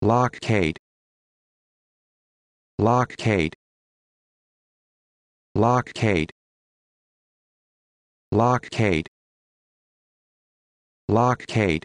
Lock Kate. Lock Kate. Lock Kate. Lock Kate. Lock Kate.